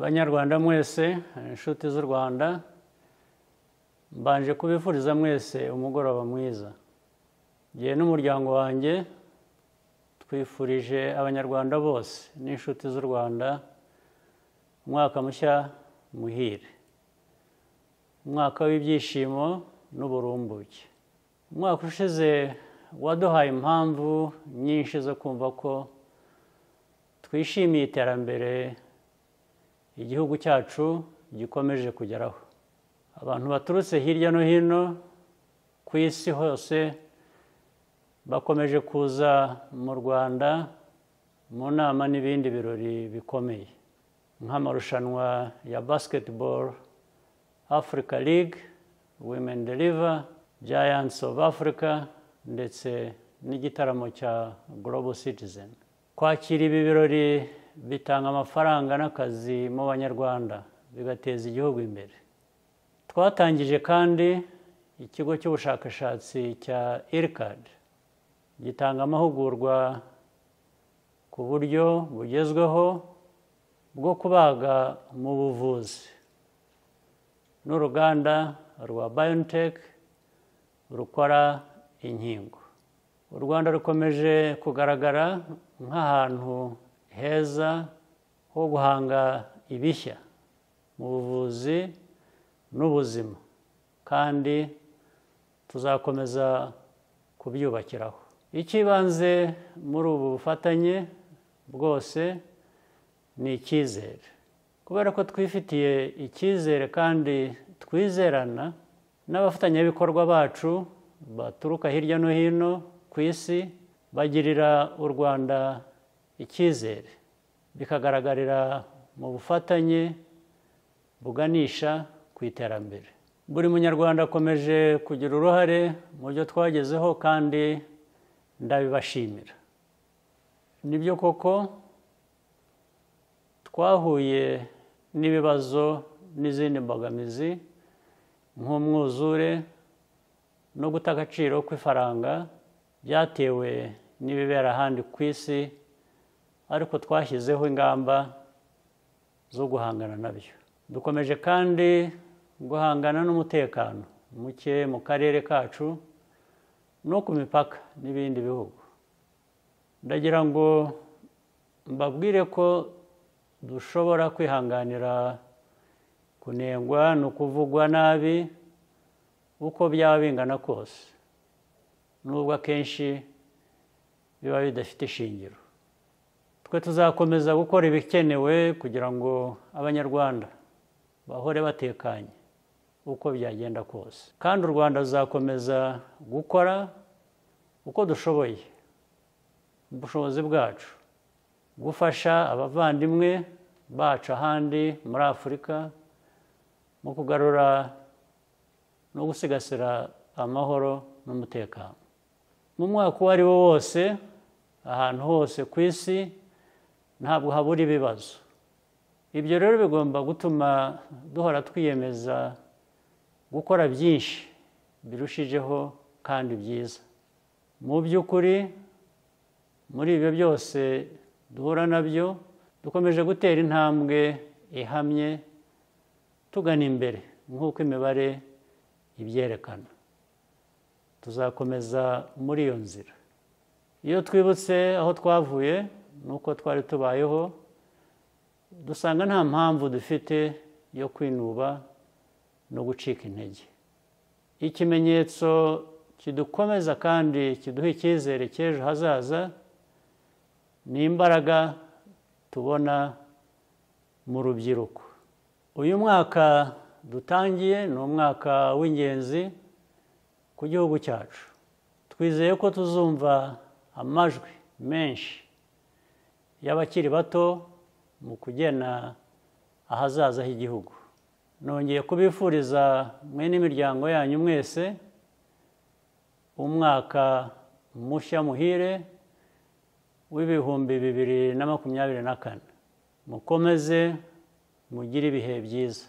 banyarwanda mwese inshuti z'u rwanda mbanje kubifuriza mwese umugoroba mwiza ngiye n'umuryango wanjye twifurije abanyarwanda bose n'inshuti z'u rwanda umwaka mushya muhire umwaka w'ibyishimo n'uburumbuke umwaka ushize waduhaye impamvu nyinshi zo kumva ko twishimiye iterambere igihugu cyacu gikomeje kugeraho abantu baturutse hirya no hino ku isi hose bakomeje kuza mu rwanda mu nama n'ibindi birori bikomeye nk'amarushanwa ya basketball africa league women deliver giants of africa ndetse n'igitaramo cya global citizen kwakira ibi birori bitanga amafaranga n'akazi mu banyarwanda bigateza igihugu imbere twatangije kandi ikigo cy'ubushakashatsi cya ircad gitanga amahugurwa ku buryo bugezweho bwo kubaga mu buvuzi n'uruganda rwa biontech rukora inkingo u rwanda rukomeje kugaragara nk'ahantu heza ho guhanga ibishya mu buvuzi n'ubuzima kandi tuzakomeza kubyubakiraho icy'ibanze muri ubu bufatanye bwose ni icyizere kubera ko twifitiye icyizere kandi twizerana n'abafatanyabikorwa bacu baturuka hirya no hino ku isi bagirira u rwanda icyizere bikagaragarira mu bufatanye buganisha ku iterambere buri munyarwanda akomeje kugira uruhare mu byo twagezeho kandi ndabibashimira nibyo koko twahuye n'ibibazo n'izindi mbogamizi nk'umwuzure no guta agaciro kw'ifaranga byatewe n'ibibera ahandi ku isi ariko twashyizeho ingamba zo guhangana nabyo dukomeje kandi guhangana n'umutekano muke mu karere kacu no ku mipaka n'ibindi bihugu ndagira ngo mbabwire ko dushobora kwihanganira kunengwa ni ukuvugwa nabi uko byaba bingana kose nubwo akenshi biba bidafite ishingiro twe tuzakomeza gukora ibikenewe kugira ngo abanyarwanda bahore batekanye uko byagenda kose kandi u rwanda ruzakomeza gukora uko dushoboye ubushobozi bwacu gufasha abavandimwe bacu ahandi muri afurika mu kugarura no gusigasira amahoro n'umutekano mu mwaka uwo ari wo wose ahantu hose ku isi ntabwo habura ibibazo ibyo rero bigomba gutuma duhora twiyemeza gukora byinshi birushijeho kandi byiza mu by'ukuri muri ibyo byose duhura nabyo dukomeje gutera intambwe ihamye tugana imbere nk'uko imibare ibyerekana tuzakomeza muri iyo nzira iyo twibutse aho twavuye nuko twari tubayeho dusanga nta mpamvu dufite yo kwinuba no gucika intege ikimenyetso kidukomeza kandi kiduha icyizere cy'ejo hazaza ni imbaraga tubona mu rubyiruko uyu mwaka dutangiye ni umwaka w'ingenzi ku gihugu cyacu twizeye ko tuzumva amajwi menshi y'abakiri bato mu kugena ahazaza h'igihugu nongeye kubifuriza mwe n'imiryango yanyu mwese umwaka mushya muhire w'ibihumbi bibiri na makumyabiri na kane mukomeze mugire ibihe byiza